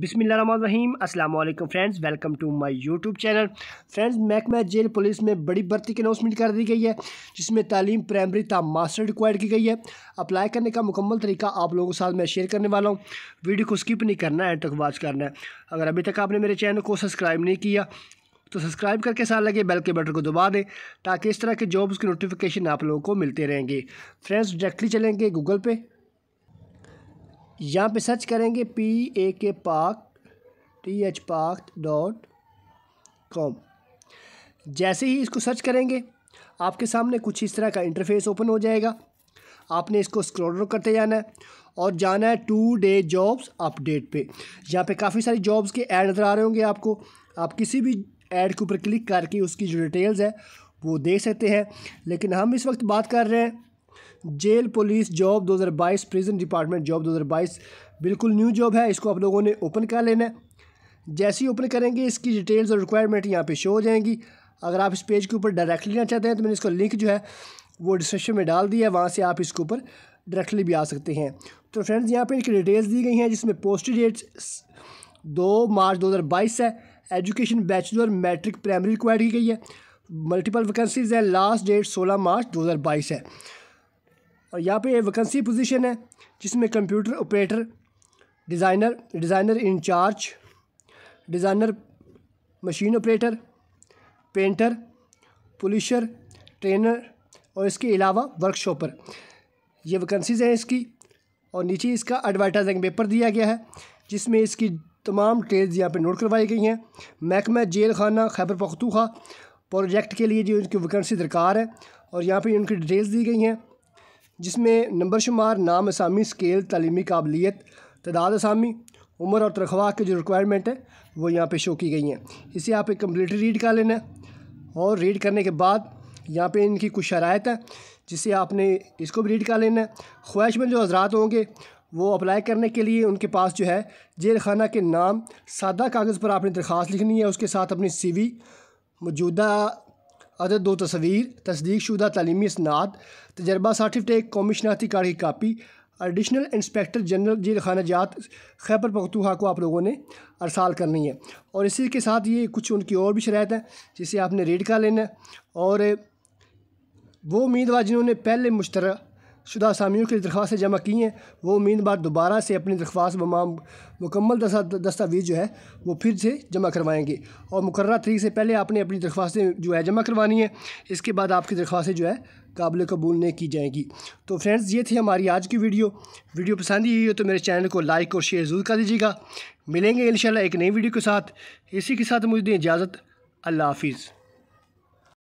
बिसमीम अल्लाम friends welcome to my YouTube channel friends महकमा जेल पुलिस में बड़ी भर्ती की अनाउंसमेंट कर दी गई है जिसमें तालीम प्राइमरी ता मास्टर रिक्वायर्ड की गई है अप्लाई करने का मुकम्मल तरीका आप लोगों के साथ मैं शेयर करने वाला हूँ वीडियो को स्किप नहीं करना है तक वॉच करना है अगर अभी तक आपने मेरे चैनल को सब्सक्राइब नहीं किया तो सब्सक्राइब करके साथ लगे बेल के बटन को दबा दें ताकि इस तरह के जॉब्स की नोटिफिकेशन आप लोगों को मिलते रहेंगे फ्रेंड्स डायरेक्टली चलेंगे गूगल पे यहाँ पे सर्च करेंगे P A K Pak T H Pak dot com जैसे ही इसको सर्च करेंगे आपके सामने कुछ इस तरह का इंटरफेस ओपन हो जाएगा आपने इसको स्क्रॉल करते जाना है और जाना है टू डे जॉब्स अपडेट पे यहाँ पे काफ़ी सारी जॉब्स के ऐड नज़र आ रहे होंगे आपको आप किसी भी ऐड के ऊपर क्लिक करके उसकी जो डिटेल्स है वो देख सकते हैं लेकिन हम इस वक्त बात कर रहे हैं jail police job 2022 prison department job 2022 बिल्कुल न्यू जॉब है इसको आप लोगों ने ओपन कर लेना है जैसे ही ओपन करेंगे इसकी डिटेल्स और रिक्वायरमेंट यहाँ पे शो हो जाएंगी अगर आप इस पेज के ऊपर डायरेक्टली लेना चाहते हैं तो मैंने इसका लिंक जो है वो डिस्क्रिप्शन में डाल दिया है वहाँ से आप इसके ऊपर डायरेक्टली भी आ सकते हैं तो फ्रेंड्स यहाँ पर इनकी डिटेल्स दी गई हैं जिसमें पोस्ट डेट्स दो मार्च दो हज़ार बाईस है education bachelor matric primary require की गई है मल्टीपल वैकेंसीज है लास्ट डेट सोलह मार्च दो हज़ार बाईस है और यहाँ पे वैकेंसी पोजीशन है जिसमें computer operator designer designer incharge designer machine operator painter polisher trainer और इसके अलावा वर्कशॉपर ये वैकेंसीज़ हैं इसकी और नीचे इसका एडवर्टाइजिंग पेपर दिया गया है जिसमें इसकी तमाम डिटेल्स यहाँ पे नोट करवाई गई हैं महकमा जेल खाना खैबर पख्तूखा प्रोजेक्ट के लिए जो इनकी वैकेंसी दरकार है और यहाँ पे इनकी डिटेल्स दी गई हैं जिसमें नंबर शुमार नाम असामी स्केल तलीमी काबिलियत तदाद असामी उम्र और तनख्वाह के जो रिक्वायरमेंट है वो यहाँ पे शो की गई हैं इसे आप एक कम्प्लीटली रीड कर लेना है और रीड करने के बाद यहाँ पे इनकी कुछ शरात है जिसे आपने इसको भी रीड कर लेना है ख्वाहिशमंद जो हजरात होंगे वो अप्लाई करने के लिए उनके पास जो है जेल खाना के नाम सादा कागज़ पर आपने दरख्वास्त लिखनी है उसके साथ अपनी वी मौजूदा अदर दो तस्वीर तस्दीक शुदा तलीमी इसनाद तजर्बा सर्टिफिकेट कौमी शनाख्ती कार्ड की copy additional inspector general jail खाना जात खैबर पखतूहा को आप लोगों ने अरसाल करनी है और इसी के साथ ये कुछ उनकी और भी शरात हैं जिसे आपने रीड कर लेना है और वो उम्मीदवार जिन्होंने पहले मुश्तर शुदा सामियों की दरख्वास्तें जमा की हैं वो उम्मीदवार दोबारा से अपनी दरख्वास्त बमाम मुकम्मल दस्तावेज़ जो है वो फिर से जमा करवाएंगे और मुकर तरीक से पहले आपने अपनी दरख्वास्तें जो है जमा करवानी है इसके बाद आपकी दरख्वास्तें जो है काबिल कबूल नहीं की जाएंगी तो फ्रेंड्स ये थी हमारी आज की वीडियो वीडियो पसंद ही हो तो मेरे चैनल को लाइक और शेयर ज़रूर कर दीजिएगा मिलेंगे इन एक नई वीडियो के साथ इसी के साथ मुझे दें इजाज़त अल्लाह हाफिज़